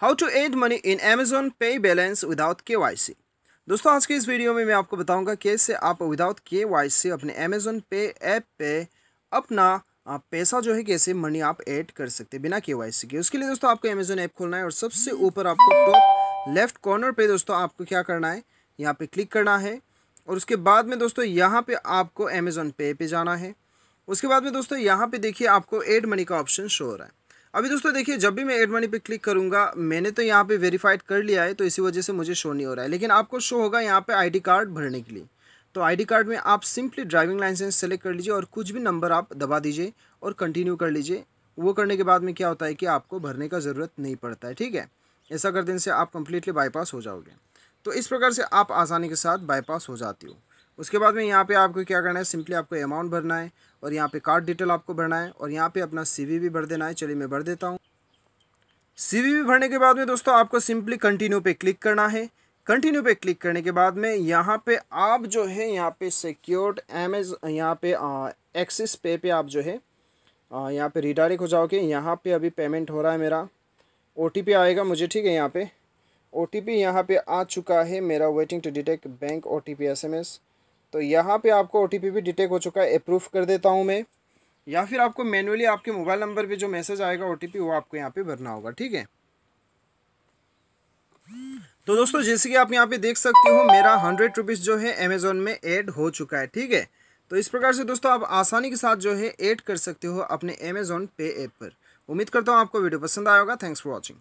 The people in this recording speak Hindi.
how to add money in Amazon Pay balance without K Y C दोस्तों आज के इस वीडियो में मैं आपको बताऊंगा कैसे आप विदाउट के वाई सी अपने अमेजोन पे ऐप पे अपना पैसा जो है कैसे मनी आप ऐड कर सकते हैं बिना के वाई सी के उसके लिए दोस्तों आपको अमेजोन ऐप खोलना है और सबसे ऊपर आपको टॉप लेफ्ट कॉर्नर पे दोस्तों आपको क्या करना है यहाँ पे क्लिक करना है और उसके बाद में दोस्तों यहाँ पर आपको अमेजोन पे पे जाना है उसके बाद में दोस्तों यहाँ पे देखिए आपको एड मनी का ऑप्शन शो हो रहा है अभी दोस्तों देखिए जब भी मैं एड मनी पे क्लिक करूंगा मैंने तो यहाँ पे वेरीफाइड कर लिया है तो इसी वजह से मुझे शो नहीं हो रहा है लेकिन आपको शो होगा यहाँ पे आईडी कार्ड भरने के लिए तो आईडी कार्ड में आप सिंपली ड्राइविंग लाइसेंस सेलेक्ट कर लीजिए और कुछ भी नंबर आप दबा दीजिए और कंटिन्यू कर लीजिए वो करने के बाद में क्या होता है कि आपको भरने का ज़रूरत नहीं पड़ता है ठीक है ऐसा कर देने से आप कम्प्लीटली बाईपास हो जाओगे तो इस प्रकार से आप आसानी के साथ बाईपास हो जाती हो उसके बाद में यहाँ पे आपको क्या करना है सिंपली आपको अमाउंट भरना है और यहाँ पे कार्ड डिटेल आपको भरना है और यहाँ पे अपना सीवी भी भर देना है चलिए मैं भर देता हूँ सीवी भी भरने के बाद में दोस्तों आपको सिंपली कंटिन्यू पे क्लिक करना है कंटिन्यू पे क्लिक करने के बाद में यहाँ पे आप जो है यहाँ पे सिक्योर्ड एमेज यहाँ पे एक्सिस पे पे आप जो है यहाँ पे रिडायरेक्ट हो जाओगे यहाँ पे अभी पेमेंट हो रहा है मेरा ओ आएगा मुझे ठीक है यहाँ पे ओ टी पी यहाँ पर आ चुका है मेरा waiting to detect bank O T P S M S तो यहाँ पे आपको ओ भी डिटेक्ट हो चुका है अप्रूव कर देता हूँ मैं या फिर आपको मैनुअली आपके मोबाइल नंबर पे जो मैसेज आएगा ओ वो आपको यहाँ पे भरना होगा ठीक है तो दोस्तों जैसे कि आप यहाँ पे देख सकते हो मेरा हंड्रेड रुपीज़ जो है अमेजोन में ऐड हो चुका है ठीक है तो इस प्रकार से दोस्तों आप आसानी के साथ जो है ऐड कर सकते हो अपने अमेजोन पे ऐप पर उम्मीद करता हूँ आपको वीडियो पसंद आएगा थैंक्स फॉर वॉचिंग